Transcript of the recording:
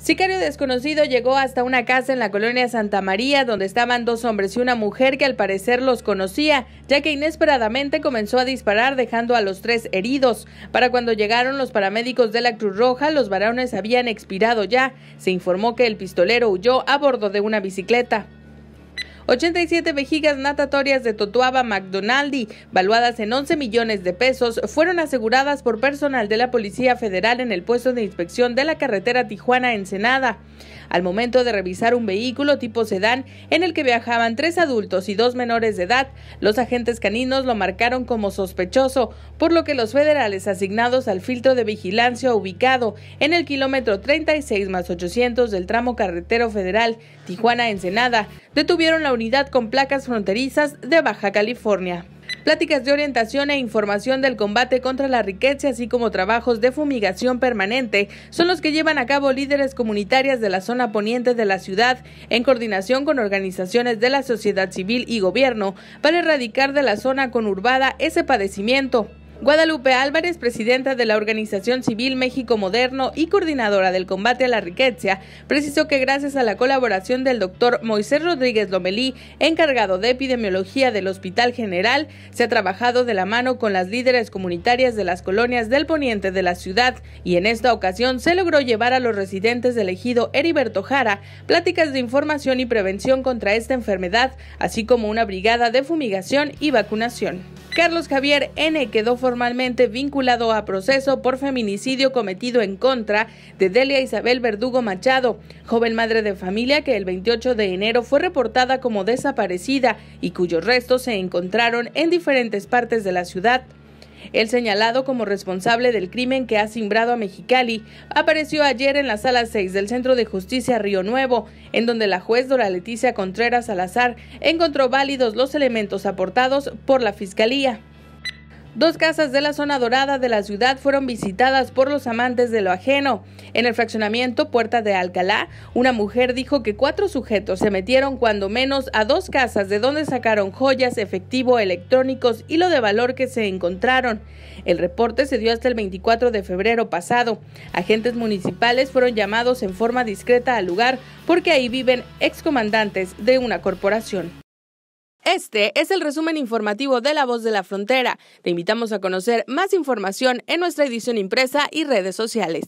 Sicario desconocido llegó hasta una casa en la colonia Santa María donde estaban dos hombres y una mujer que al parecer los conocía, ya que inesperadamente comenzó a disparar dejando a los tres heridos. Para cuando llegaron los paramédicos de la Cruz Roja, los varones habían expirado ya. Se informó que el pistolero huyó a bordo de una bicicleta. 87 vejigas natatorias de Totuaba McDonaldi, valuadas en 11 millones de pesos, fueron aseguradas por personal de la Policía Federal en el puesto de inspección de la carretera Tijuana-Ensenada. Al momento de revisar un vehículo tipo sedán en el que viajaban tres adultos y dos menores de edad, los agentes caninos lo marcaron como sospechoso, por lo que los federales asignados al filtro de vigilancia ubicado en el kilómetro 36 más 800 del tramo carretero federal Tijuana-Ensenada detuvieron la unidad con placas fronterizas de Baja California. Pláticas de orientación e información del combate contra la riqueza, así como trabajos de fumigación permanente, son los que llevan a cabo líderes comunitarias de la zona poniente de la ciudad, en coordinación con organizaciones de la sociedad civil y gobierno, para erradicar de la zona conurbada ese padecimiento. Guadalupe Álvarez, presidenta de la Organización Civil México Moderno y coordinadora del combate a la riqueza, precisó que gracias a la colaboración del doctor Moisés Rodríguez Lomelí, encargado de epidemiología del Hospital General, se ha trabajado de la mano con las líderes comunitarias de las colonias del poniente de la ciudad y en esta ocasión se logró llevar a los residentes del ejido Heriberto Jara pláticas de información y prevención contra esta enfermedad, así como una brigada de fumigación y vacunación. Carlos Javier N. quedó formalmente vinculado a proceso por feminicidio cometido en contra de Delia Isabel Verdugo Machado, joven madre de familia que el 28 de enero fue reportada como desaparecida y cuyos restos se encontraron en diferentes partes de la ciudad. El señalado como responsable del crimen que ha simbrado a Mexicali apareció ayer en la sala 6 del Centro de Justicia Río Nuevo, en donde la juez Dora Leticia Contreras Salazar encontró válidos los elementos aportados por la Fiscalía. Dos casas de la zona dorada de la ciudad fueron visitadas por los amantes de lo ajeno. En el fraccionamiento Puerta de Alcalá, una mujer dijo que cuatro sujetos se metieron cuando menos a dos casas de donde sacaron joyas, efectivo, electrónicos y lo de valor que se encontraron. El reporte se dio hasta el 24 de febrero pasado. Agentes municipales fueron llamados en forma discreta al lugar porque ahí viven excomandantes de una corporación. Este es el resumen informativo de La Voz de la Frontera. Te invitamos a conocer más información en nuestra edición impresa y redes sociales.